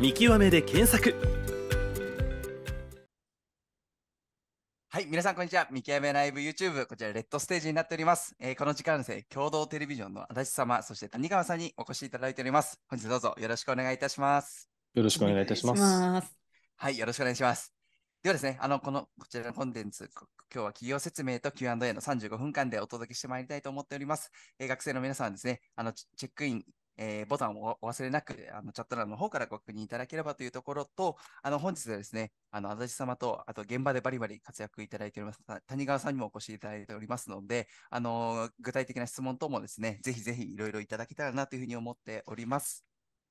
見極めで検索はい、皆さんこんにちは。見極めライブ YouTube、こちらレッドステージになっております。えー、この時間ですね、共同テレビジョンの足立様、そして谷川さんにお越しいただいております。本日どうぞよろしくお願いいたします。よろしくお願いいたします。ますはい、よろしくお願いします。ではですね、あの、この、こちらのコンテンツ、今日は企業説明と Q&A の35分間でお届けしてまいりたいと思っております。えー、学生の皆さんはですね、あの、チェックインえー、ボタンをお忘れなく、あの、チャット欄の方からご確認いただければというところと、あの、本日はですね、あの、足立様と、あと、現場でバリバリ活躍いただいております、谷川さんにもお越しいただいておりますので、あの、具体的な質問等もですね、ぜひぜひいろいろいただけたらなというふうに思っております。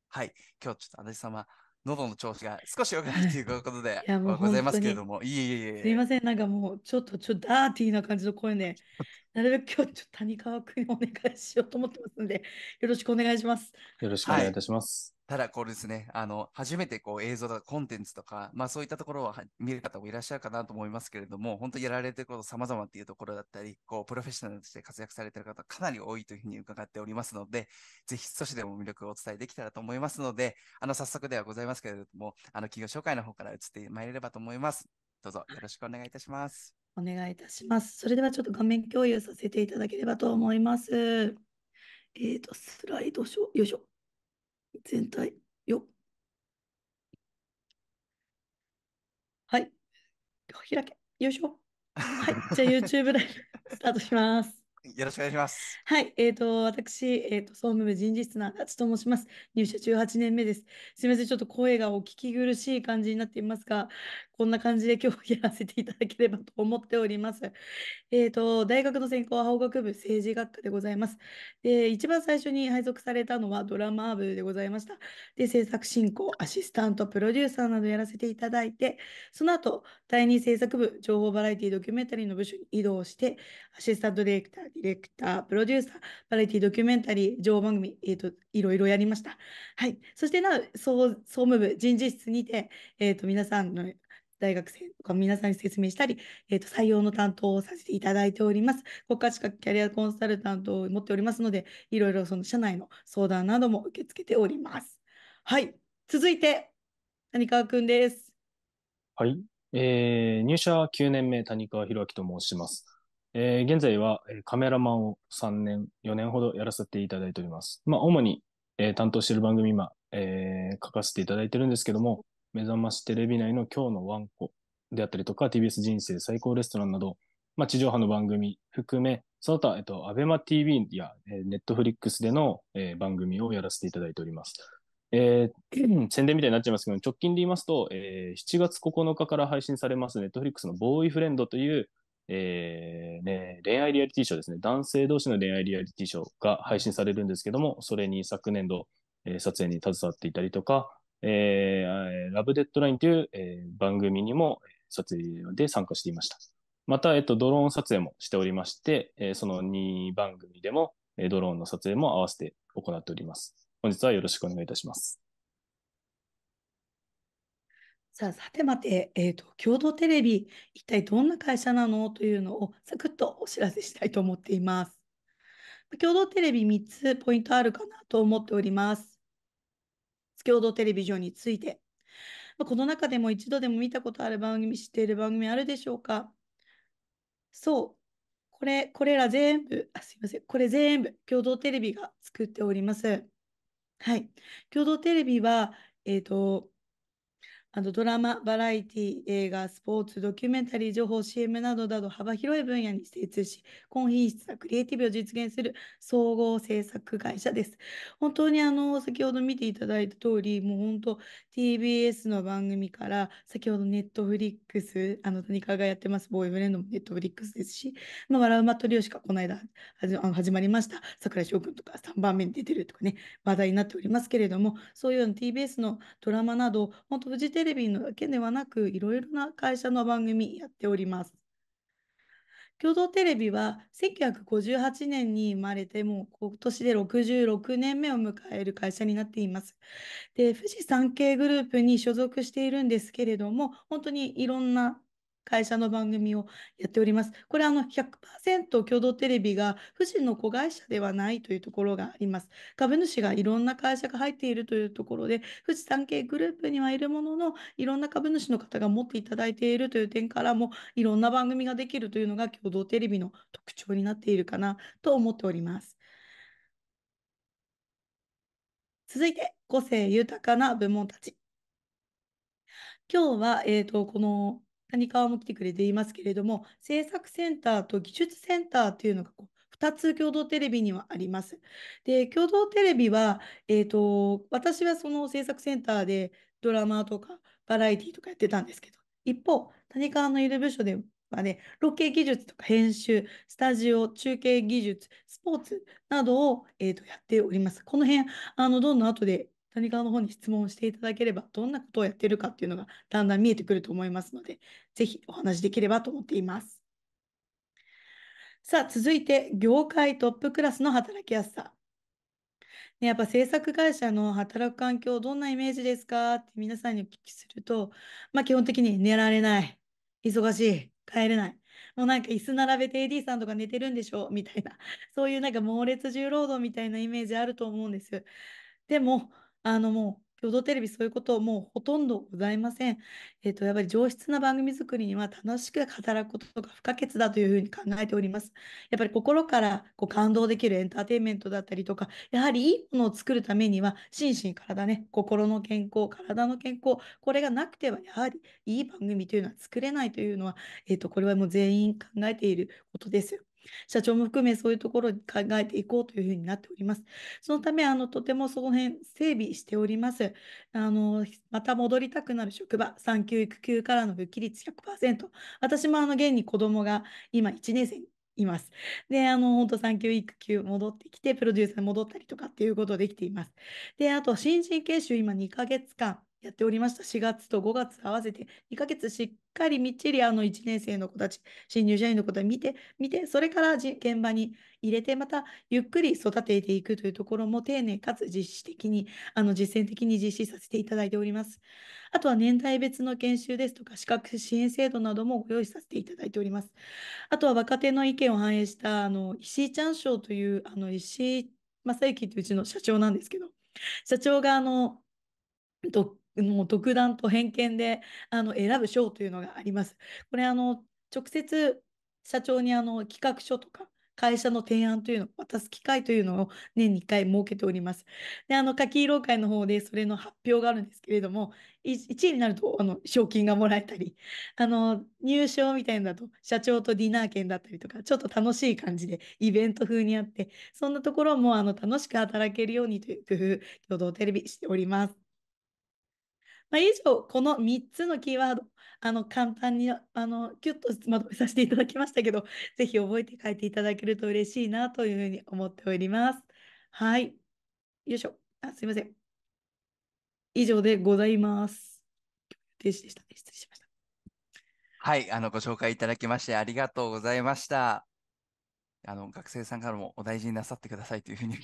はい。今日ちょっと足立様、喉の調子が 少し良くないということで、いございますけれども、いえいえいえ。すいません、なんかもうちょっとちょっとダーティーな感じの声ね、なるべく今日ちょっと谷川君にお願いしようと思ってますんで、よろしくお願いします。よろしくお願いいたします。ただこれですね、あの、初めてこう映像とかコンテンツとか、まあそういったところは見る方もいらっしゃるかなと思いますけれども、本当にやられてること様々っていうところだったり、こうプロフェッショナルとして活躍されてる方かなり多いというふうに伺っておりますので、ぜひ少しでも魅力をお伝えできたらと思いますので、あの、早速ではございますけれども、あの、企業紹介の方から移ってまいれればと思います。どうぞよろしくお願いいたします。お願いいたします。それではちょっと画面共有させていただければと思います。えっ、ー、と、スライドショー、よいしょ。全体よはい開けよいしょはい じゃあ YouTube ライブスタートしますよろしくお願いします。はい、えっ、ー、と、私、えっ、ー、と、総務部人事室の足立と申します。入社18年目です。すみません、ちょっと声がお聞き苦しい感じになっていますが、こんな感じで今日やらせていただければと思っております。えっ、ー、と、大学の専攻は法学部政治学科でございます。で、一番最初に配属されたのはドラマ部でございました。で、制作進行、アシスタント、プロデューサーなどやらせていただいて、その後、第2制作部、情報バラエティドキュメンタリーの部署に移動して、アシスタントディレクター、ディレクター、プロデューサー、バラエティドキュメンタリー、情報番組、えっ、ー、と、いろいろやりました。はい。そしてな、総務部、人事室にて、えっ、ー、と、皆さんの大学生とか皆さんに説明したり、えーと、採用の担当をさせていただいております。国家資格キャリアコンサルタントを持っておりますので、いろいろその社内の相談なども受け付けております。はい、続いて、谷川くんです。はい、えー、入社9年目、谷川博明と申します。えー、現在はカメラマンを3年、4年ほどやらせていただいております。まあ、主に、えー、担当している番組今、えー、書かせていただいてるんですけども、目覚ましテレビ内の今日のワンコであったりとか、TBS 人生最高レストランなど、まあ、地上波の番組含め、その他、えっと、アベマ TV や、えー、ットフリックスでの、えー、番組をやらせていただいております。えー、宣伝みたいになっちゃいますけど、直近で言いますと、えー、7月9日から配信されますネットフリックスのボーイフレンドという、えーね、恋愛リアリティショーですね。男性同士の恋愛リアリティショーが配信されるんですけども、それに昨年度、えー、撮影に携わっていたりとか、えー、ラブデッドラインという、えー、番組にも撮影で参加していました。また、えっと、ドローン撮影もしておりまして、えー、その2番組でも、えー、ドローンの撮影も合わせて行っております。本日はよろしくお願いいたします。さあ、さてまて、えっ、ー、と、共同テレビ、一体どんな会社なのというのをサクッとお知らせしたいと思っています。共同テレビ3つポイントあるかなと思っております。共同テレビジョンについて。この中でも一度でも見たことある番組、知っている番組あるでしょうかそう。これ、これら全部、あすいません。これ全部、共同テレビが作っております。はい。共同テレビは、えっ、ー、と、あとドラマ、バラエティ、映画、スポーツ、ドキュメンタリー、情報、CM などなど幅広い分野に精通し、高品質なクリエイティブを実現する総合制作会社です。本当にあの、先ほど見ていただいた通り、もう本当 TBS の番組から、先ほどネットフリックス、あの、谷川がやってます、ボーイフレンドもネットフリックスですし、あ、笑うまとりをしかこの間始まりました、桜井翔くんとか3番目に出てるとかね、話題になっておりますけれども、そういうの TBS のドラマなど、本当フジテテレビのだけではなく、いろいろな会社の番組やっております。共同テレビは1958年に生まれて、もう今年で66年目を迎える会社になっています。で、富士山系グループに所属しているんですけれども、本当にいろんな会社の番組をやっております。これあの100%共同テレビが富士の子会社ではないというところがあります。株主がいろんな会社が入っているというところで、富士産経グループにはいるものの、いろんな株主の方が持っていただいているという点からも、いろんな番組ができるというのが共同テレビの特徴になっているかなと思っております。続いて、個性豊かな部門たち。今日は、えーとこの谷川も来てくれていますけれども、制作センターと技術センターというのがこう2つ共同テレビにはあります。で、共同テレビは、えーと、私はその制作センターでドラマとかバラエティとかやってたんですけど、一方、谷川のいる部署ではね、ロケ技術とか編集、スタジオ、中継技術、スポーツなどを、えーとやっております。この辺、あのどんどん後で谷川の方に質問していただければ、どんなことをやっているかっていうのがだんだん見えてくると思いますので、ぜひお話しできればと思っています。さあ、続いて、業界トップクラスの働きやすさ。ね、やっぱ制作会社の働く環境、どんなイメージですかって皆さんにお聞きすると、まあ、基本的に寝られない、忙しい、帰れない。もうなんか椅子並べて AD さんとか寝てるんでしょみたいな。そういうなんか猛烈重労働みたいなイメージあると思うんです。でも、あのもう共同テレビそういうこともうほとんどございません。えっ、ー、と、やっぱり上質な番組作りには楽しく働くことが不可欠だというふうに考えております。やっぱり心からこう感動できるエンターテインメントだったりとか、やはりいいものを作るためには、心身体ね、心の健康、体の健康、これがなくてはやはりいい番組というのは作れないというのは、えっ、ー、と、これはもう全員考えていることです社長も含めそういうところに考えていこうというふうになっております。そのため、あの、とてもその辺整備しております。あの、また戻りたくなる職場、産休育休からの復帰率100%。私もあの、現に子供が今1年生います。で、あの、本当産休育休戻ってきて、プロデューサー戻ったりとかっていうことできています。で、あと、新人研修今2ヶ月間。やっておりました。4月と5月合わせて2ヶ月しっかりみっちりあの1年生の子たち、新入社員の子たち見て、見て、それから現場に入れて、またゆっくり育てていくというところも丁寧かつ実施的に、あの実践的に実施させていただいております。あとは年代別の研修ですとか資格支援制度などもご用意させていただいております。あとは若手の意見を反映したあの石井ちゃん賞というあの石井正幸といううちの社長なんですけど、社長があの、ともう独断と偏見であの選ぶ賞というのがあります。これあの直接社長にあの企画書とか会社の提案というのを渡す機会というのを年に1回設けております。で、あの、夏季労会の方でそれの発表があるんですけれども、1位になると、あの、賞金がもらえたり、あの、入賞みたいなのだと、社長とディナー券だったりとか、ちょっと楽しい感じでイベント風にあって、そんなところも、あの、楽しく働けるようにという工夫、共同テレビしております。まあ、以上、この3つのキーワード、あの簡単にあのキュッとまとめさせていただきましたけど、ぜひ覚えて書いていただけると嬉しいなというふうに思っております。はい。よいしょ。あすいません。以上でございます。停止でした、ね。失礼しました。はい、あのご紹介いただきましてありがとうございました。あの学生さんからもお大事になさってくださいというふうに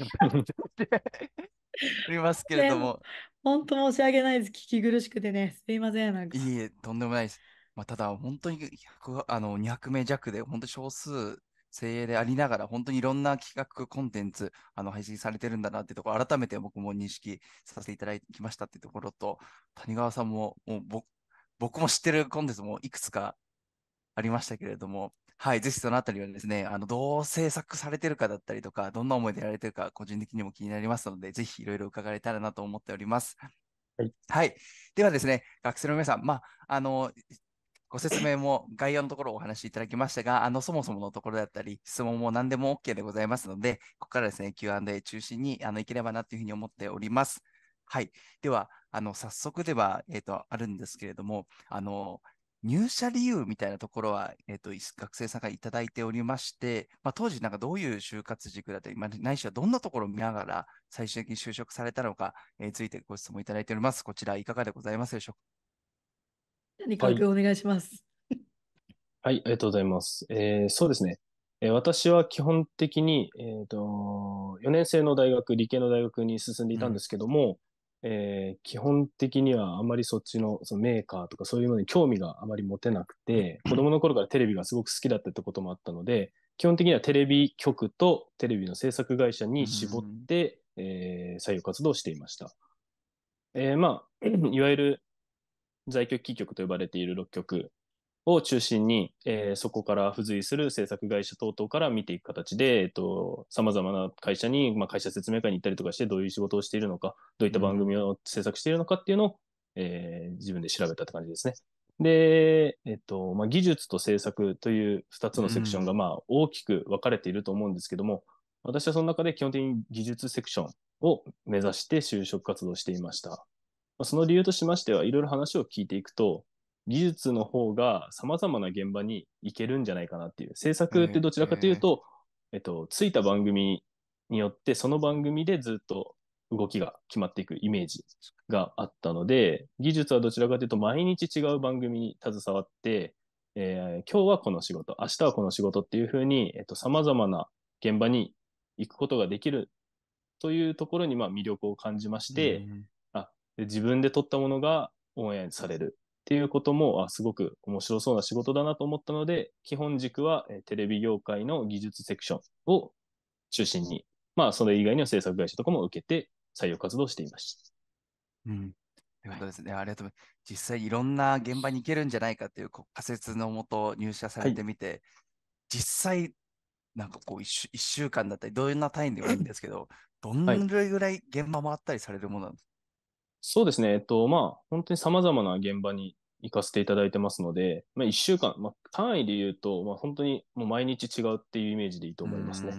あ りますけれども。本当申し訳ないです。聞き苦しくてね。すいません。なんかいいえ、とんでもないです。まあ、ただ、本当にあの200名弱で、本当少数精鋭でありながら、本当にいろんな企画、コンテンツ、あの配信されてるんだなってところ、改めて僕も認識させていただきましたってところと、谷川さんももう僕も知ってるコンテンツもいくつかありましたけれども、はい、ぜひそのあたりはですね、あの、どう制作されてるかだったりとか、どんな思いでやられてるか、個人的にも気になりますので、ぜひいろいろ伺えたらなと思っております。はい、はい。ではですね、学生の皆さん、まあ、あの、ご説明も概要のところお話しいただきましたが、あの、そもそものところだったり、質問も何でも OK でございますので、ここからですね、Q&A 中心に、あの、いければなというふうに思っております。はい。では、あの、早速では、えっ、ー、と、あるんですけれども、あの、入社理由みたいなところは、えっ、ー、と、学生さんがらいただいておりまして、まあ、当時なんかどういう就活軸だったり、ないしはどんなところを見ながら最終的に就職されたのか、えー、ついてご質問いただいております。こちらいかがでございますでしょうか何かお願いします、はい。はい、ありがとうございます。えー、そうですね。えー、私は基本的に、えっ、ー、と、4年生の大学、理系の大学に進んでいたんですけども、えー、基本的にはあまりそっちのそのメーカーとかそういうものに興味があまり持てなくて、子供の頃からテレビがすごく好きだったってこともあったので、基本的にはテレビ局とテレビの制作会社に絞って、えー、採用活動をしていました。えー、まあ、いわゆる在局キ局と呼ばれている6局を中心に、えー、そこから付随する制作会社等々から見ていく形で、えっと、様々な会社に、まあ、会社説明会に行ったりとかして、どういう仕事をしているのか、どういった番組を制作しているのかっていうのを、えー、自分で調べたって感じですね。で、えっと、まあ、技術と制作という2つのセクションが、まあ、大きく分かれていると思うんですけども、うん、私はその中で基本的に技術セクションを目指して就職活動していました。まあ、その理由としましては、いろいろ話を聞いていくと、技術の方がさまざまな現場に行けるんじゃないかなっていう制作ってどちらかというと、えー、えっと、ついた番組によってその番組でずっと動きが決まっていくイメージがあったので技術はどちらかというと毎日違う番組に携わって、えー、今日はこの仕事明日はこの仕事っていうふうにさまざまな現場に行くことができるというところにまあ魅力を感じまして、うん、あ自分で撮ったものがオンエアされるっていうことも、あ、すごく面白そうな仕事だなと思ったので、基本軸は、えテレビ業界の技術セクションを中心に、まあ、それ以外の制作会社とかも受けて採用活動していました。うん。ということですね。ありがとうございます。実際いろんな現場に行けるんじゃないかという仮説のもと入社されてみて、はい、実際、なんかこう1週 ,1 週間だったり、どううな単位でもいいんですけど、どんぐらい現場回ったりされるものなんですか、そうですね。えっと、まあ、本当に様々な現場に行かせていただいてますので、まあ、1週間、まあ、単位で言うと、まあ、本当にもう毎日違うっていうイメージでいいと思いますね。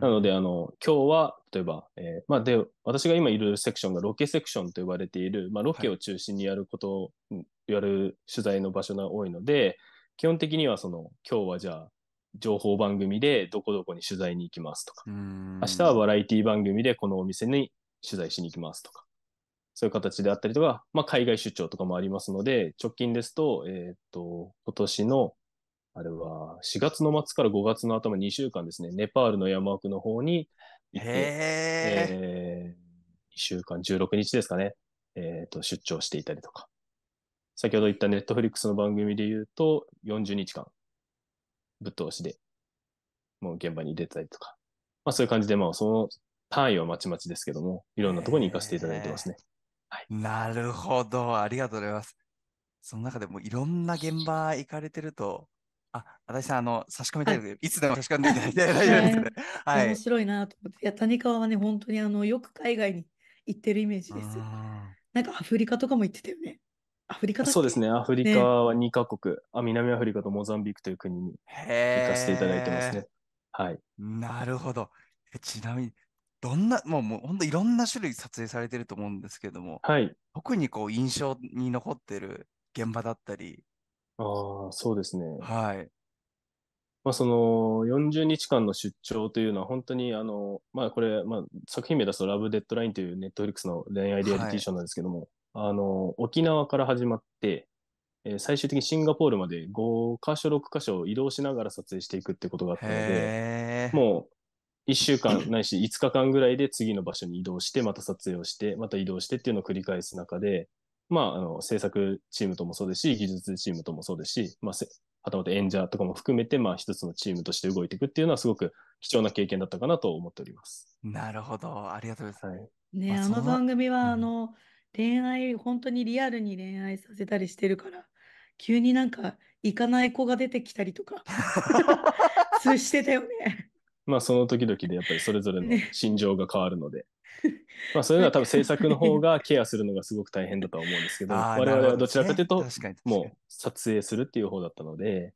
なので、あの、今日は、例えば、えー、まあ、で、私が今いるセクションがロケセクションと呼ばれている、まあ、ロケを中心にやることを、はい、やる取材の場所が多いので、基本的にはその、今日はじゃあ、情報番組でどこどこに取材に行きますとか、明日はバラエティ番組でこのお店に取材しに行きますとか、そういう形であったりとか、まあ、海外出張とかもありますので、直近ですと、えっ、と、今年の、あれは、4月の末から5月の頭2週間ですね、ネパールの山奥の方に行って、えー、1週間、16日ですかね、えっ、と、出張していたりとか。先ほど言ったネットフリックスの番組で言うと、40日間、ぶっ通しで、もう現場に出たりとか。まあそういう感じで、まあその単位はまちまちですけども、いろんなところに行かせていただいてますね。えーなるほど。ありがとうございます。その中でもいろんな現場行かれてると、あ、私さん、あの、差し込みたいので、い、つでも差し込んでいただいて大丈夫ですはい。面白いなと思って。いや、谷川はね、本当にあの、よく海外に行ってるイメージです。なんかアフリカとかも行ってたよね。アフリカそうですね、アフリカは2カ国、ね、あ南アフリカとモザンビークという国に行かせていただいてますね。はい。なるほど。ちなみに、どんな、もう、もう本当いろんな種類撮影されてると思うんですけども、はい。特にこう印象に残ってる現場だったり。ああ、そうですね。はい。まあ、その40日間の出張というのは本当にあの、まあこれ、まあ作品名出すとラブデッドラインというネットフリックスの恋愛リアリティショーなんですけども、はい、あの、沖縄から始まって、えー、最終的にシンガポールまで5箇所6箇所移動しながら撮影していくってことがあったので、もう1週間ないし5日間ぐらいで次の場所に移動して、また撮影をして、また移動してっていうのを繰り返す中で、まあ、あの、制作チームともそうですし、技術チームともそうですし、まあ、はたまた演者とかも含めて、まあ、一つのチームとして動いていくっていうのは、すごく貴重な経験だったかなと思っております。なるほど。ありがとうございます。はい、ね、あ、あの番組は、うん、恋愛、本当にリアルに恋愛させたりしてるから、急になんか、行かない子が出てきたりとか、してたよね。まあその時々でやっぱりそれぞれの心情が変わるので、まあそういうのは多分制作の方がケアするのがすごく大変だとは思うんですけど我々はどちらかというと、もう撮影するっていう方だったので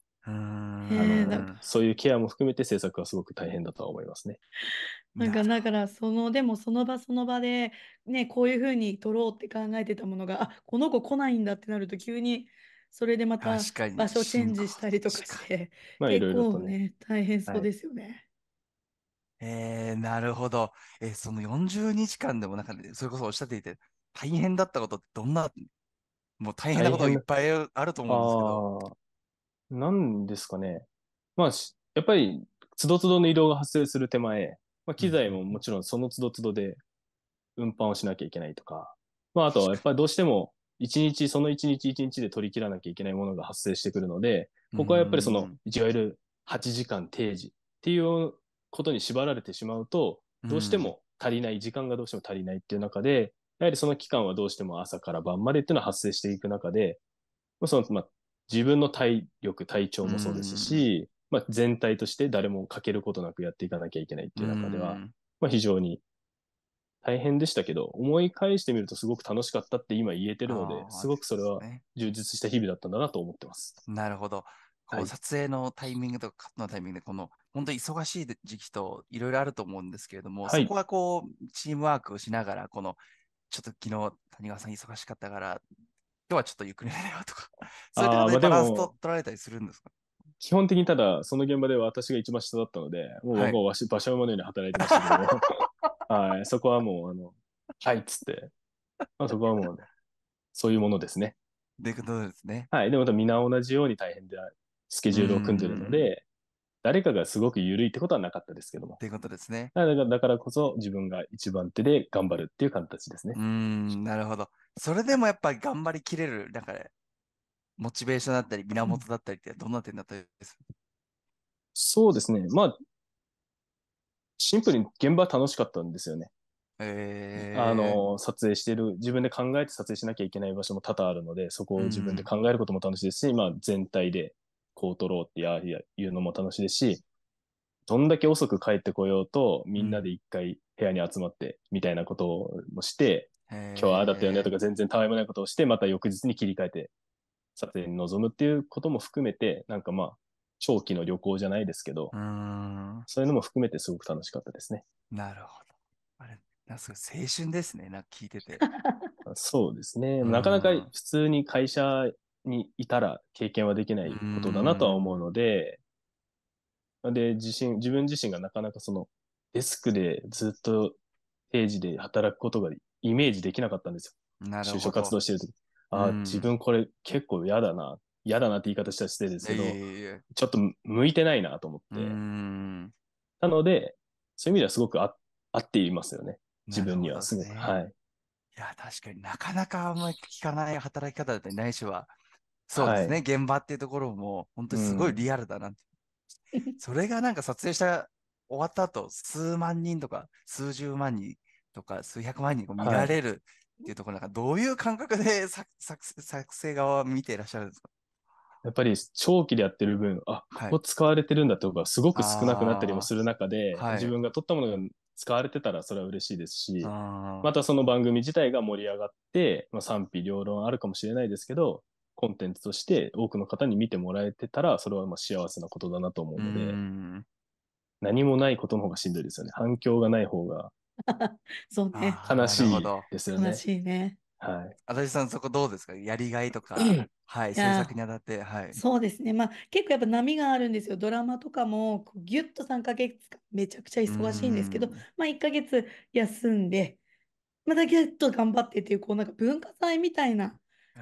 そういうケアも含めて制作はすごく大変だとは思いますね。なんかだからそのでもその場その場で、ね、こういうふうに撮ろうって考えてたものがあこの子来ないんだってなると急にそれでまた場所チェンジしたりとかして、まあ、いろいろとね、ね、大変そうですよね。はいえー、なるほど。えー、その40日間でもなんか、ね、それこそおっしゃっていて、大変だったことってどんな、もう大変なこといっぱいあると思うんですけど。なんですかね。まあ、やっぱり、つどつどの移動が発生する手前、まあ、機材ももちろんそのつどつどで運搬をしなきゃいけないとか、まあ、あとはやっぱりどうしても、一日、その一日一日で取り切らなきゃいけないものが発生してくるので、ここはやっぱりその、いわゆる8時間定時っていうことに縛られてしまうと、どうしても足りない、うん、時間がどうしても足りないっていう中で、やはりその期間はどうしても朝から晩までっていうのは発生していく中で、その、まあ、自分の体力、体調もそうですし、うん、まあ、全体として誰も欠けることなくやっていかなきゃいけないっていう中では、うん、まあ、非常に大変でしたけど、思い返してみるとすごく楽しかったって今言えてるので、すごくそれは充実した日々だったんだなと思ってます。なるほど。こう撮影のタイミングとかカットのタイミングで、この本当に忙しい時期といろいろあると思うんですけれども、はい、そこはこうチームワークをしながら、このちょっと昨日谷川さん忙しかったから、今日はちょっとゆっくり寝よとか、そういことバランスと取られたりするんですか、基本的にただ、その現場では私が一番下だったので、もう,、はい、もうわし馬車のように働いてましたけど、はい、そこはもう、あの、はいっつって、まあ、そこはもう、ね、そういうものですね。でうことですね。はい。で、みん皆同じように大変でスケジュールを組んでるので、誰かがすごく緩いってことはなかったですけども。っていうことですね。だからだからこそ自分が一番手で頑張るっていう形ですね。うん、なるほど。それでもやっぱり頑張りきれる、なんか、ね、モチベーションだったり、源だったりってどんな点だったりする、うそうですね。まあ、シンプルに現場楽しかったんですよね。えー、あの撮影してる自分で考えて撮影しなきゃいけない場所も多々あるのでそこを自分で考えることも楽しいですし、うん、まあ、全体でこう取ろうっていうのも楽しいですし、どんだけ遅く帰ってこようと、みんなで一回部屋に集まって、みたいなことをして、うん、今日はああだったよねとか全然たわいもないことをして、また翌日に切り替えて、撮影に臨むっていうことも含めて、なんかまあ、長期の旅行じゃないですけど、うそういうのも含めてすごく楽しかったですね。なるほど。あれ、なんか青春ですね、なんか聞いてて。そうですね。なかなか普通に会社にいたら経験はできないことだなとは思うので、で、自身、自分自身がなかなかその、デスクでずっと定時で働くことがイメージできなかったんですよ。就職活動してるとき。ああ、自分これ結構嫌だな。嫌だなって言い方したら失礼ですけど、ちょっと向いてないなと思って。なので、そういう意味ではすごく合っていますよね。自分にはすごく。ね、はい。いや、確かになかなかあんまり聞かない働き方だったり、ないしは、そうですね、はい、現場っていうところも、本当にすごいリアルだなって。うん、それがなんか撮影した終わった後、数万人とか、数十万人とか、数百万人見られるっていうところ、なんかどういう感覚で作作作成側を見ていらっしゃるんですかやっぱり長期でやってる分、あ、ここ使われてるんだってことがすごく少なくなったりもする中で、はい、自分が撮ったものが使われてたらそれは嬉しいですし、またその番組自体が盛り上がって、まあ、賛否両論あるかもしれないですけど、コンテンツとして多くの方に見てもらえてたら、それはまあ幸せなことだなと思うので、何もないことの方がしんどいですよね。反響がない方が そうね。悲しいですよね。悲しいね。はい。足立さん、そこどうですかやりがいとか、うん、はい、制作にあたって、はい。そうですね。まあ、結構やっぱ波があるんですよ。ドラマとかも、ぎゅっと3ヶ月間、めちゃくちゃ忙しいんですけど、まあ、1ヶ月休んで、またぎゅっと頑張ってっていう、こう、なんか文化祭みたいな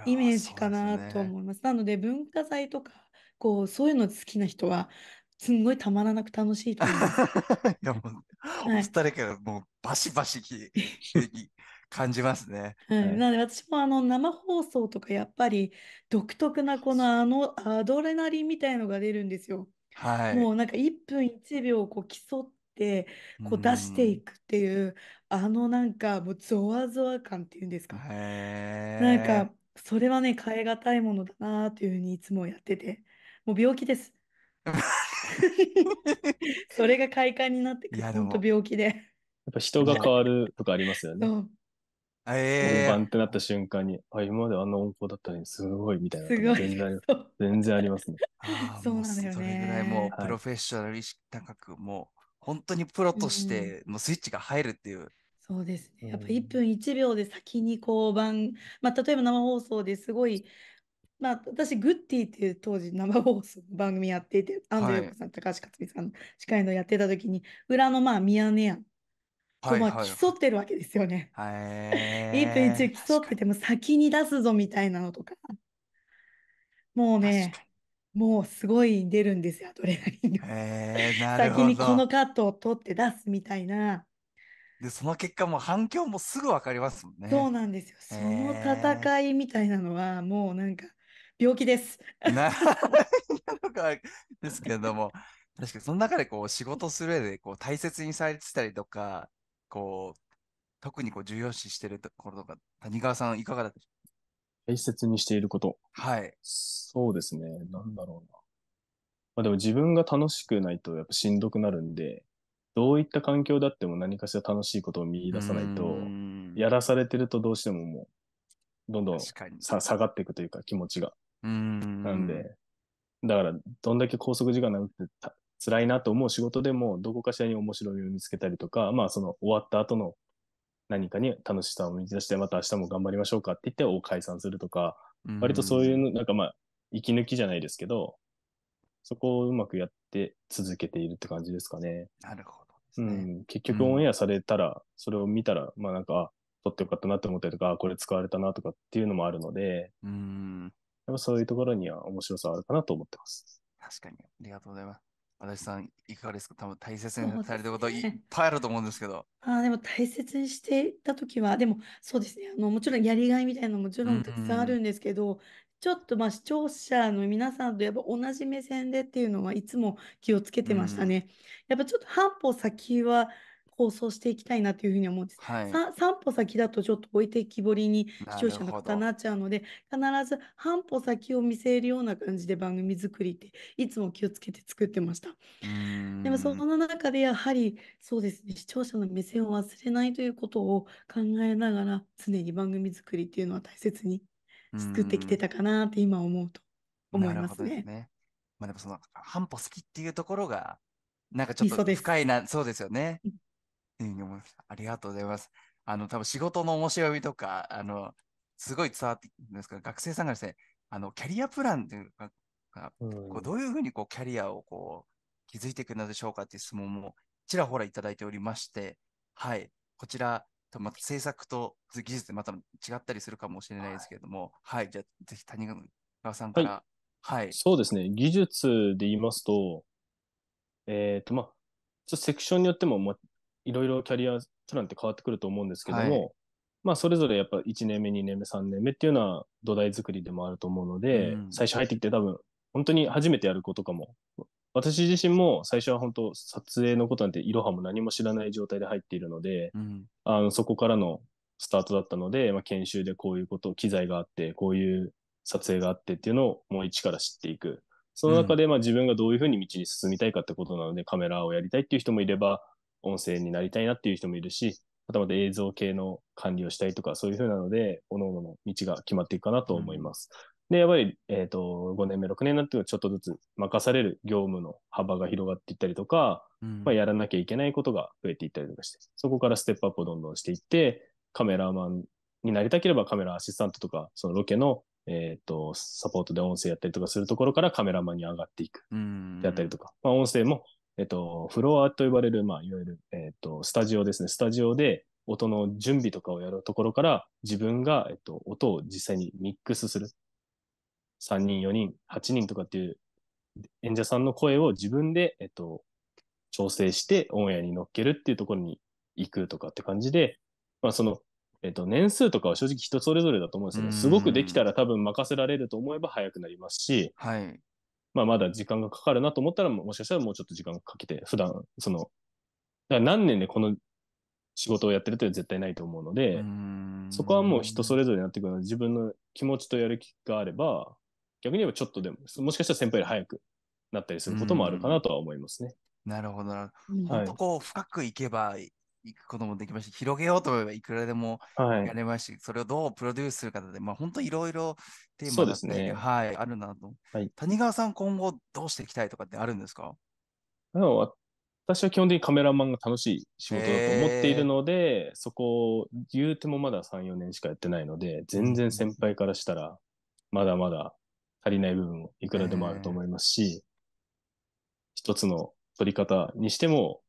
イメージかなと思います。すね、なので文化財とかこうそういうの好きな人はすんごいたまらなく楽しいと思います。いやもう、はい、お二人からもうバシバシ感じますね。うん、なので私もあの生放送とかやっぱり独特なこのあのアドレナリンみたいのが出るんですよ。はい、もうなんか1分1秒こう競ってこう出していくっていう、うん、あのなんかもうゾワゾワ感っていうんですか。なんかそれはね、変えがたいものだなというふうにいつもやってて、もう病気です。それが快感になってくる。本当病気で。やっぱ人が変わるとかありますよね。ええ本番ってなった瞬間に、あ、今まであんな温厚だったのに、すごいみたいな。全然あり全然ありますね。そうなんだよそれぐらいねもうプロフェッショナル意識高く、もう本当にプロとしてのスイッチが入るっていう、そうですね。やっぱ1分1秒で先に交番、まあ、例えば生放送ですごい、まあ、私、グッティっていう当時生放送番組やっていて、安藤陽子さん、高橋克実さんの司会のやってた時に、裏のまあミヤネ屋とまあ競ってるわけですよね。はい、1分1秒競ってても先に出すぞみたいなのとか、もうね、もうすごい出るんですよ、アドレナリンが。先にこのカットを取って出すみたいな。でその結果も反響もすぐ分かりますもんね。そうなんですよ。その戦いみたいなのはもうなんか病気です。な のかですけれども確かにその中でこう仕事する上でこう大切にされてたりとかこう特にこう重要視してるところとか谷川さんいかがだったでしょう大切にしていること。はい。そうですね。なんだろうな。まあでも自分が楽しくないとやっぱしんどくなるんで、どういった環境であっても何かしら楽しいことを見出さないと、やらされてるとどうしてももう、どんどんさ下がっていくというか気持ちが。んなんで、だから、どんだけ拘束時間なくてた辛いなと思う仕事でも、どこかしらに面白みを見つけたりとか、まあその終わった後の何かに楽しさを見出して、また明日も頑張りましょうかって言って、を解散するとか、割とそういうなんかまあ、息抜きじゃないですけど、そこをうまくやって続けているって感じですかね。なるほど。うん、結局オンエアされたら、それを見たら、まあなんか、撮ってよかったなって思ったりとか、これ使われたなとかっていうのもあるので、うん。やっぱそういうところには面白さあるかなと思ってます。確かに。ありがとうございます。足立さん、いかがですか多分大切にされたこといっぱいあると思うんですけど。あでも大切にしていた時は、でもそうですねあの、もちろんやりがいみたいなのももちろんたくさんあるんですけど、うんうん、ちょっとまあ視聴者の皆さんとやっぱ同じ目線でっていうのはいつも気をつけてましたね。うん、やっぱちょっと半歩先は放送していきたいなというふうに思うんです。はい、3, 歩先だとちょっと置いてきぼりに視聴者の方になっちゃうので必ず半歩先を見せるような感じで番組作りっていつも気をつけて作ってました。でもその中でやはりそうですね視聴者の目線を忘れないということを考えながら常に番組作りっていうのは大切に作ってきてたかなって今思うと思いますね。すねまあ、でもその半歩好きっていうところがなんかちょっと深いな、そうですよね。うん、ありがとうございます。あの、多分仕事の面白みとか、あの、すごい伝わってるんですけど、学生さんがですね、あの、キャリアプランっていうか、うん、こうどういうふうにこうキャリアをこう築いていくのでしょうかっていう質問もちらほらいいておりまして、はい、こちら、とまた制作と技術でまた違ったりするかもしれないですけれども、はい、はい、じゃあぜひ谷川さんから、はい、はい。そうですね、技術で言いますと、えっ、ー、と、まあ、ちょっとセクションによっても、まあ、いろいろキャリアプランって変わってくると思うんですけども、はい、まあ、それぞれやっぱ1年目、2年目、3年目っていうのは土台作りでもあると思うので、うん、最初入ってきて多分、本当に初めてやる子とかも私自身も最初は本当撮影のことなんていろはも何も知らない状態で入っているので、うん、あのそこからのスタートだったので、まあ、研修でこういうこと、機材があって、こういう撮影があってっていうのをもう一から知っていく。その中でまあ自分がどういうふうに道に進みたいかってことなので、うん、カメラをやりたいっていう人もいれば、音声になりたいなっていう人もいるし、またまた映像系の管理をしたいとか、そういうふうなので、各々の道が決まっていくかなと思います。で、やっぱり、えっ、ー、と、5年目、6年になってちょっとずつ任される業務の幅が広がっていったりとか、うん、まあ、やらなきゃいけないことが増えていったりとかして、そこからステップアップをどんどんしていって、カメラマンになりたければカメラアシスタントとか、そのロケの、えっ、ー、と、サポートで音声やったりとかするところからカメラマンに上がっていく。であったりとか、まあ、音声も、えっ、ー、と、フロアと呼ばれる、まあ、いわゆる、えっ、と、スタジオですね。スタジオで、音の準備とかをやるところから自分が、えっと、音を実際にミックスする。3人、4人、8人とかっていう演者さんの声を自分で、えっと、調整してオンエアに乗っけるっていうところに行くとかって感じで、まあその、えっと、年数とかは正直人それぞれだと思うんですけど、すごくできたら多分任せられると思えば早くなりますし、はい。まあまだ時間がかかるなと思ったら、もしかしたらもうちょっと時間かけて、普段、その、だから何年でこの仕事をやってるというのは絶対ないと思うので、そこはもう人それぞれになってくるので、自分の気持ちとやる気があれば、逆に言えばちょっとでも、もしかしたら先輩より早くなったりすることもあるかなとは思いますね。なるほどな。本当こう、深くいけば行くこともできまし広げようと思えばいくらでもやれますし、はい、それをどうプロデュースするかで、まあ、本当いろいろテーマが、ねはい、あるなと、はい、谷川さん、今後どうしていきたいとかってあるんですか私は基本的にカメラマンが楽しい仕事だと思っているので、そこを言うてもまだ3、4年しかやってないので、全然先輩からしたら、まだまだ足りない部分もいくらでもあると思いますし、一つの取り方にしても、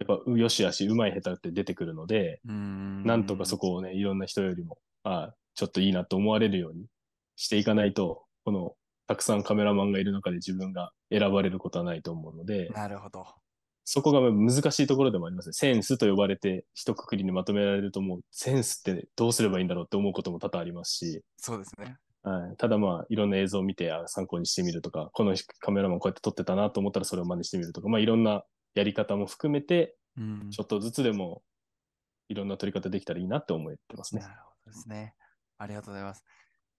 やっぱ、よしあし、うまい下手って出てくるので、なんとかそこをね、いろんな人よりも、ああ、ちょっといいなと思われるようにしていかないと、この、たくさんカメラマンがいる中で自分が選ばれることはないと思うので、なるほど。そこが難しいところでもありますね。センスと呼ばれて、一括りにまとめられると、もう、センスってどうすればいいんだろうって思うことも多々ありますし、そうですね。はい、ただまあ、いろんな映像を見て、参考にしてみるとか、このカメラマンこうやって撮ってたなと思ったらそれを真似してみるとか、まあ、いろんなやり方も含めて、ちょっとずつでもいろんな撮り方できたらいいなって思ってますね。なるほどですね。ありがとうございます。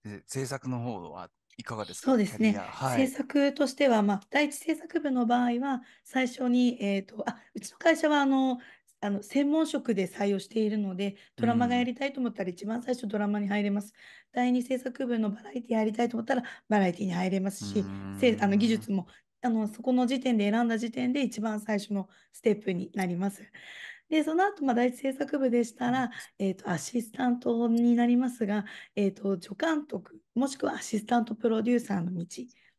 で制作の方はいかがですかそうですね、はい、制作としては、まあ、第一制作部の場合は、最初に、えーとあ、うちの会社はあのあの専門職で採用しているので、ドラマがやりたいと思ったら一番最初ドラマに入れます。第二制作部のバラエティやりたいと思ったらバラエティに入れますし、あの技術もあのそこの時点で選んだ時点で一番最初のステップになります。で、その後、まあ、第一制作部でしたら、えー、と、アシスタントになりますが、えー、と、助監督、もしくはアシスタントプロデューサーの道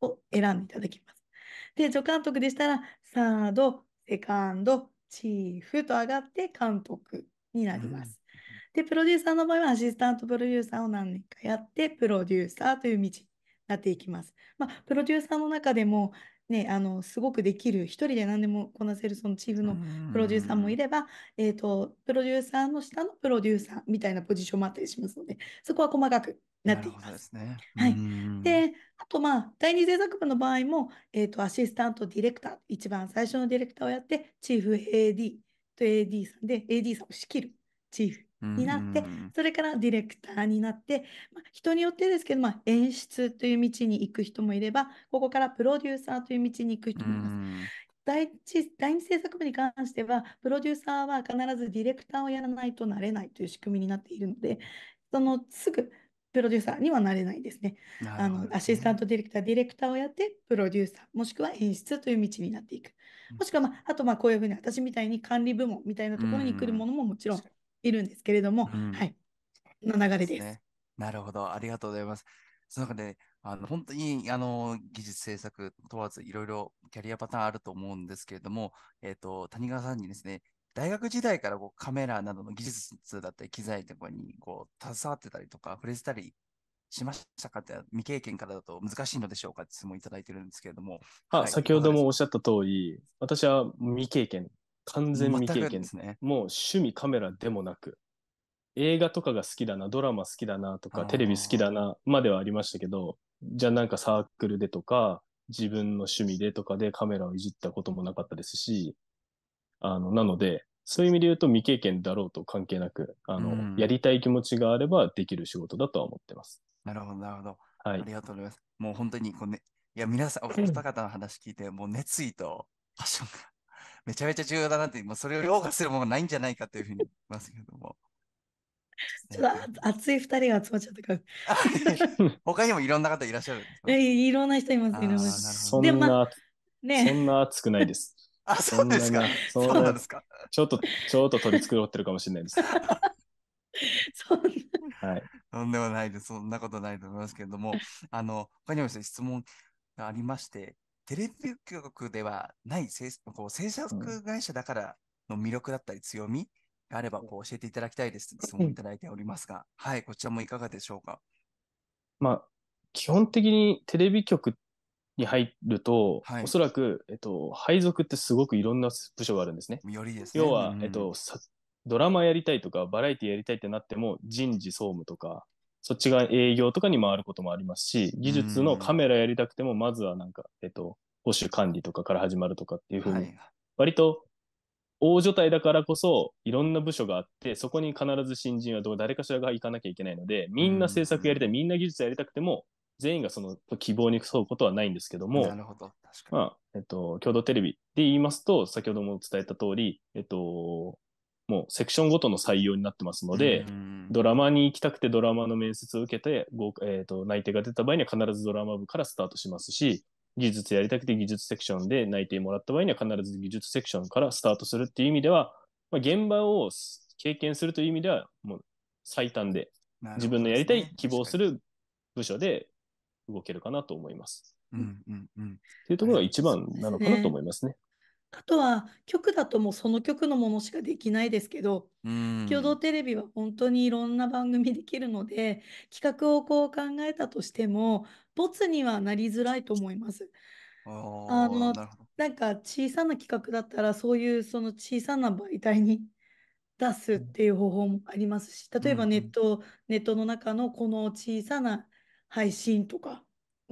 を選んでいただきます。で、助監督でしたら、サード、セカンド、チーフと上がって監督になります。で、プロデューサーの場合はアシスタントプロデューサーを何年かやって、プロデューサーという道になっていきます。まあ、プロデューサーの中でもね、あのすごくできる一人で何でもこなせるそのチーフのプロデューサーもいれば、えーと、プロデューサーの下のプロデューサーみたいなポジションもあったりしますのでそこは細かくなっています。ね、はい、であとまあ第二制作部の場合も、えーと、とアシスタントディレクター一番最初のディレクターをやってチーフ AD と AD さんで AD さんを仕切るチーフになって、それからディレクターになって、まあ、人によってですけど、まあ、演出という道に行く人もいれば、ここからプロデューサーという道に行く人もいます。第一第二制作部に関しては、プロデューサーは必ずディレクターをやらないとなれないという仕組みになっているので、そのすぐプロデューサーにはなれないですね。あのアシスタントディレクター、ディレクターをやって、プロデューサー、もしくは演出という道になっていく。もしくは、まあ、あとまあこういうふうに私みたいに管理部門みたいなところに来るものももちろんいるんですけれども、うん、はい、の流れです。ですね、なるほど、ありがとうございます。その中で、あの本当にあの技術制作問わずいろいろキャリアパターンあると思うんですけれども、えーと、谷川さんにですね大学時代からこうカメラなどの技術だったり機材とかにこう携わってたりとか触れてたりしましたかって未経験からだと難しいのでしょうかって質問いただいてるんですけれども。はい、先ほどもおっしゃった通り、私は未経験完全未経験ですね。もう趣味カメラでもなく、映画とかが好きだな、ドラマ好きだなとか、テレビ好きだな、まではありましたけど、じゃあなんかサークルでとか、自分の趣味でとかでカメラをいじったこともなかったですし、あの、なので、そういう意味で言うと未経験だろうと関係なく、あの、うん、やりたい気持ちがあればできる仕事だとは思ってます。なるほど、なるほど。はい。ありがとうございます。もう本当にこう、ね、いや、皆さん、お二方の話聞いて、もう熱意とパッションがめちゃめちゃ重要だなって、もうそれを凌駕するものないんじゃないかというふうに言いますけども。ちょっと熱い二人が集まっちゃったか他にもいろんな方いらっしゃる え。いろんな人います、いろんなそんな、ま、ね、そんな熱くないです。あ、そうですか。そうなんですか。ちょっと、ちょっと取り繕ってるかもしれないです。そんな。はい。とんでもないです。そんなことないと思いますけれども、あの、他にも質問がありまして、テレビ局ではない制こう制作会社だからの魅力だったり強みがあればこう教えていただきたいです質問いただいておりますが、はい、こちらもいかがでしょうか。まあ、基本的にテレビ局に入ると、はい、おそらく、えっと、配属ってすごくいろんな部署があるんですね。よりですね要は、うん、えっと、ドラマやりたいとか、バラエティやりたいってなっても、人事、総務とか、そっちが営業とかに回ることもありますし、技術のカメラやりたくても、まずはなんか、えっと、保守管理とかから始まるとかっていうふうに、割と大所帯だからこそ、いろんな部署があって、そこに必ず新人はどう誰かしらが行かなきゃいけないので、みんな制作やりたい、みんな技術やりたくても、全員がその希望に沿うことはないんですけども、なるほどまあえっと、共同テレビで言いますと、先ほども伝えた通り、えっと、もうセクションごとの採用になってますので、ドラマに行きたくてドラマの面接を受けて、えーと、内定が出た場合には必ずドラマ部からスタートしますし、技術やりたくて技術セクションで内定もらった場合には必ず技術セクションからスタートするっていう意味では、まあ、現場を経験するという意味ではもう最短で、自分のやりたい希望する部署で動けるかなと思います。うんうんうん、いうところが一番なのかなと思いますね。あとは局だともうその局のものしかできないですけど、共同テレビは本当にいろんな番組できるので企画をこう考えたとしてもボツにはなりづらいと思います。あのなんか小さな企画だったらそういうその小さな媒体に出すっていう方法もありますし例えばネット、うんネットの中のこの小さな配信とか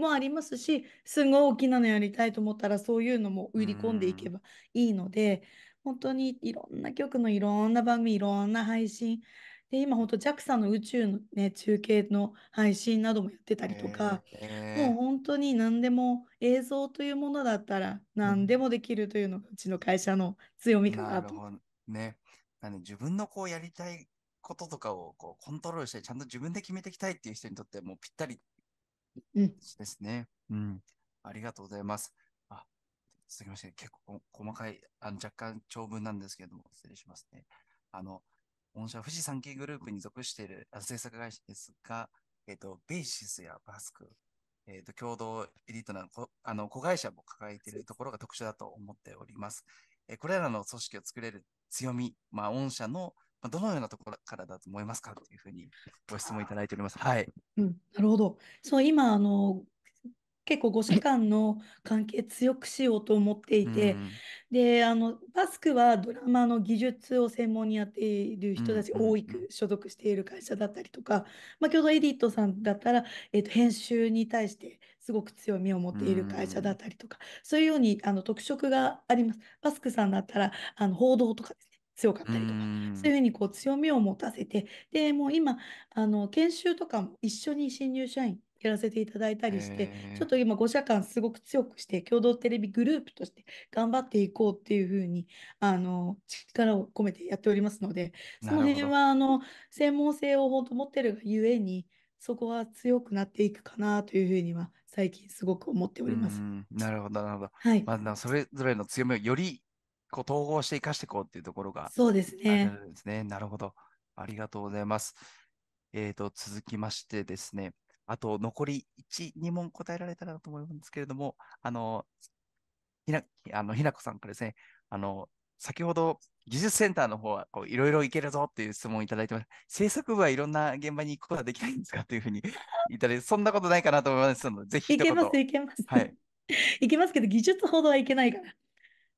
もありますしすごい大きなのやりたいと思ったらそういうのも売り込んでいけばいいので本当にいろんな曲のいろんな番組いろんな配信で今本当 JAXA の宇宙の、ね、中継の配信などもやってたりとか、えー、もう本当に何でも映像というものだったら何でもできるというのがうちの会社の強みかなと。なね、自分のこうやりたいこととかをこうコントロールしてちゃんと自分で決めていきたいっていう人にとってもうぴったりうん、ですね。うん。ありがとうございます。あ、続きまして、結構細かい、あの若干長文なんですけれども、失礼しますね。あの、御社富士山系グループに属している制作会社ですが、えっ、ー、と、ベーシスやバスク、えっ、ー、と、共同エリートなあの子会社も抱えているところが特殊だと思っております。えー、これらの組織を作れる強み、まあ、御社のどのようなところからだと思いますかというふうにご質問いただいております。はい。うん、なるほど。そう今あの結構5時間の関係強くしようと思っていて、うん、であのバスクはドラマの技術を専門にやっている人たち、多く所属している会社だったりとか、まあ、共同エディットさんだったら、えーと、と編集に対してすごく強みを持っている会社だったりとか、うん、そういうようにあの特色があります。バスクさんだったらあの報道とかです強かったりとか、そういうふうにこう強みを持たせて、で、もう今、あの、研修とかも一緒に新入社員やらせていただいたりして、ちょっと今5社間すごく強くして、共同テレビグループとして頑張っていこうっていうふうに、あの、力を込めてやっておりますので、その辺は、あの、専門性を本当持ってるがゆえに、そこは強くなっていくかなというふうには最近すごく思っております。なるほど、なるほど。はい。まあ、それぞれの強みをよりこう統合して生かしていこうっていうところが、そうですね。ですねなるほど。ありがとうございます。えっ、ー、と、続きましてですね、あと残り1、2問答えられたらと思うんですけれども、あの、ひな、あの、ひなこさんからですね、あの、先ほど技術センターの方はこういろいろいけるぞっていう質問をいただいてます。制作部はいろんな現場に行くことはできないんですかというふうにい ただいて、そんなことないかなと思いますので、ぜひ。いけます、いけます。はい。いけますけど、技術ほどはいけないから。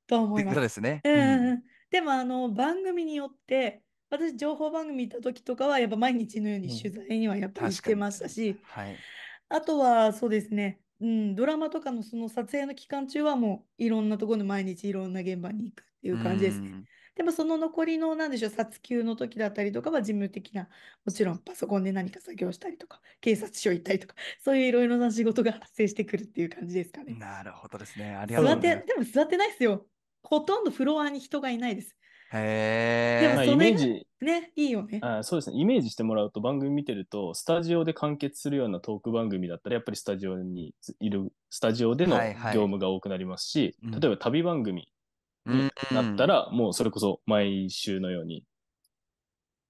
と思います。ですね。うん、うん、でもあの番組によって私情報番組行った時とかはやっぱ毎日のように取材にはやっぱりしてましたし、うん、はい、あとはそうですね、うん、ドラマとかのその撮影の期間中はもういろんなところで毎日いろんな現場に行くっていう感じですね。でもその残りの、なんでしょう、殺休の時だったりとかは事務的な、もちろんパソコンで何か作業したりとか、警察署行ったりとか、そういういろいろな仕事が発生してくるっていう感じですかね。なるほどですね。ありがとうございます。でも座ってないですよ。ほとんどフロアに人がいないです。へえ。イメージ。ね、いいよねあ。そうですね。イメージしてもらうと番組見てると、スタジオで完結するようなトーク番組だったら、やっぱりスタジオにいる、スタジオでの業務が多くなりますし、はいはい、例えば旅番組なったら、もうそれこそ毎週のように、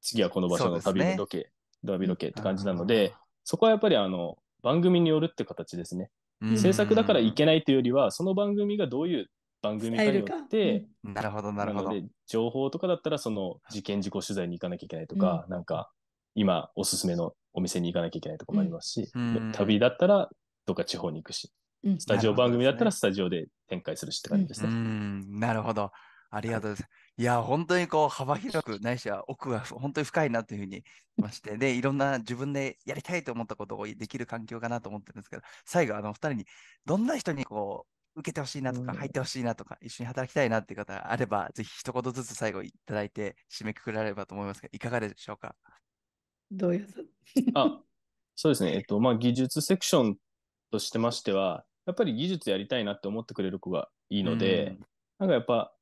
次はこの場所の旅のロケ、ね、ビロケって感じなので、そこはやっぱりあの、番組によるって形ですね。制作だからいけないというよりは、その番組がどういう番組かによって、なるほど、なるほど。情報とかだったら、その事件事故取材に行かなきゃいけないとか、うん、なんか、今おすすめのお店に行かなきゃいけないとかもありますし、うん、旅だったら、どっか地方に行くし、スタジオ番組だったらスタジオで展開するしって感じですね。うん、なるほど。ありがとうございます。いや、本当にこう幅広く、ないしは奥が本当に深いなというふうにまして、で、いろんな自分でやりたいと思ったことをできる環境かなと思ってるんですけど、最後、あの、二人に、どんな人にこう、受けてほしいなとか、入ってほしいなとか、一緒に働きたいなっていう方があれば、ぜひ一言ずつ最後いただいて、締めくくられればと思いますが、いかがでしょうか。どうやら。あ、そうですね。えっと、まあ、技術セクションとしてましては、やっぱり技術やりたいなって思ってくれる子がいいので、うん、なんかやっぱ、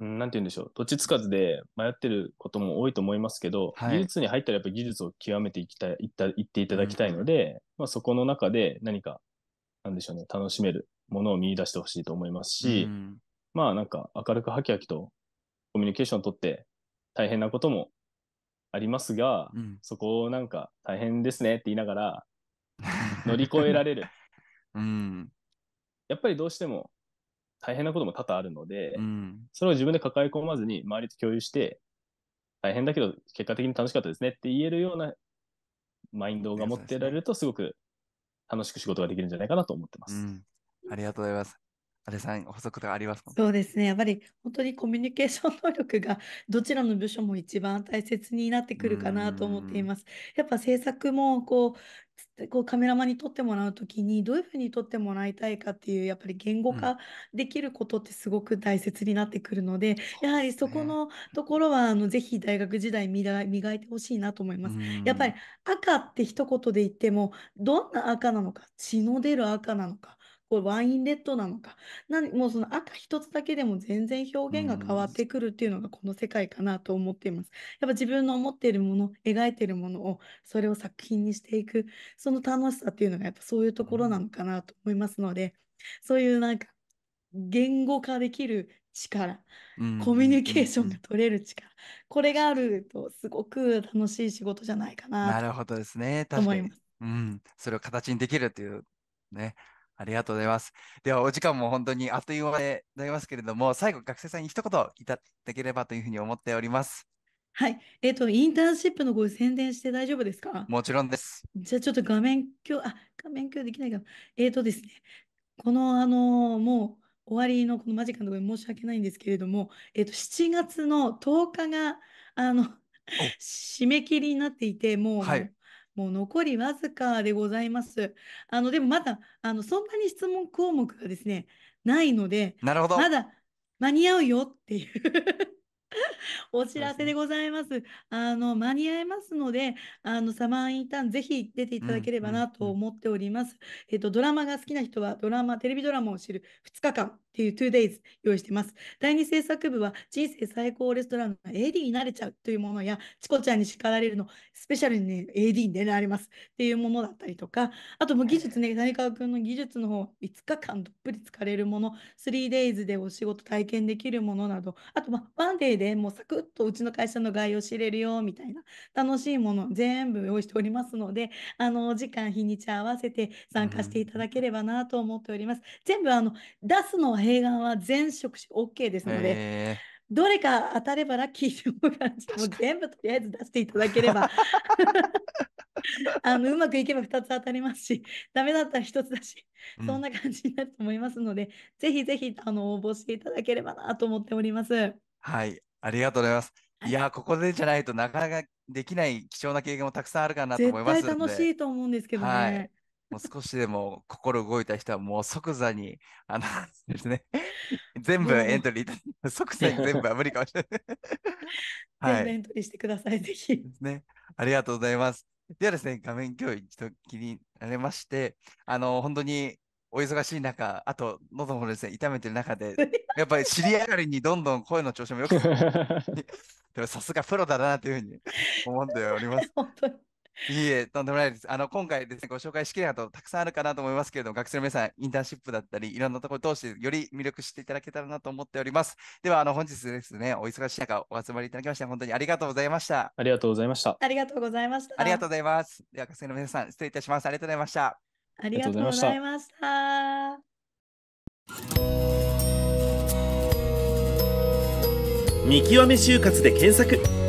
うん、なんて言うんでしょう、土地つかずで迷ってることも多いと思いますけど、はい、技術に入ったらやっぱり技術を極めていきたい、いったいっていただきたいので、うん、まあ、そこの中で何か、なんでしょうね、楽しめるものを見出してほしいと思いますし、うん、まあなんか明るくはきはきとコミュニケーション取って大変なこともありますが、うん、そこをなんか大変ですねって言いながら 乗り越えられる。うん、やっぱりどうしても大変なことも多々あるので、うん、それを自分で抱え込まずに周りと共有して、大変だけど結果的に楽しかったですねって言えるようなマインドが持ってられるとすごく楽しく仕事ができるんじゃないかなと思ってます。うん、ありがとうございます。安部さん、補足とありますそうですね。やっぱり本当にコミュニケーション能力が どちらの部署も一番大切になってくるかなと思っています。やっぱ制作もこうこうカメラマンに撮ってもらう時にどういうふうに撮ってもらいたいかっていうやっぱり言語化できることってすごく大切になってくるので、うん、やはりそこのところはあのぜひ大学時代磨いてほしいなと思います。うん、やっぱり赤って一言で言ってもどんな赤なのか血の出る赤なのかこれワインレッドなのか、何もうその赤一つだけでも全然表現が変わってくるっていうのがこの世界かなと思っています。やっぱ自分の思っているもの、描いているものをそれを作品にしていく、その楽しさっていうのがやっぱそういうところなのかなと思いますので、そういうなんか言語化できる力、コミュニケーションが取れる力、これがあるとすごく楽しい仕事じゃないかななるほどですね。と確思かいに。ます。うん。それを形にできるっていうね。ありがとうございます。では、お時間も本当にあっという間でございますけれども、最後、学生さんに一言いただければというふうに思っております。はい。えっ、ー、と、インターンシップのご宣伝して大丈夫ですかもちろんです。じゃあ、ちょっと画面共、あ、画面共有できないか。えっ、ー、とですね、この、あのー、もう終わりのこの間近のところ申し訳ないんですけれども、えっ、と、7月の10日が、あの、締め切りになっていて、もう、はい、もう残りわずかでございます。あの、でもまだ、あの、そんなに質問項目がですね、ないので、なるほど。まだ間に合うよっていう お知らせでございます。あの間に合いますので、あのサマーインターンぜひ出ていただければなと思っております。うんうんうん、えっとドラマが好きな人はドラマテレビドラマを知る2日間っていう 2days 用意してます。第2制作部は人生最高レストランの AD になれちゃうというものやチコちゃんに叱られるのスペシャルに、ね、AD に出られますっていうものだったりとか、あとも技術ね谷川君の技術の方5日間どっぷり疲れるもの、3days でお仕事体験できるものなど、あとまあ 1day ででもうサクッとうちの会社の概要知れるよみたいな楽しいもの全部用意しておりますのであの時間日にち合わせて参加していただければなと思っております、うん、全部あの出すのは併願は全職種 OK ですので。どれか当たればラッキーという感じもう全部とりあえず出していただければ あのうまくいけば2つ当たりますしダメだったら1つだしそんな感じになると思いますので、うん、ぜひぜひあの応募していただければなと思っております。はいありがとうございます。いやここでじゃないとなかなかできない貴重な経験もたくさんあるかなと思います楽しいと思うんですけどね。はい、もう少しでも心動いた人はもう即座に、あのですね、全部エントリー、うん、即座に全部は無理かもしれない。はい、全部エントリーしてください、ぜひ。ね、ありがとうございます。ではですね、画面共有一度気になれまして、あの、本当にお忙しい中、あと喉もですね、痛めてる中で、やっぱり知り上がりにどんどん声の調子もよく でもさすがプロだなというふうに思っております。いいえ、とんでもないです。あの、今回ですね、ご紹介しきれないことたくさんあるかなと思いますけれども、学生の皆さん、インターンシップだったり、いろんなところを通して、より魅力していただけたらなと思っております。では、あの、本日ですね、お忙しい中、お集まりいただきまして、本当にありがとうございました。ありがとうございました。ありがとうございました。ありがとうございます。では、学生の皆さん、失礼いたします。ありがとうございました。ありがとうございました。見極め就活で検索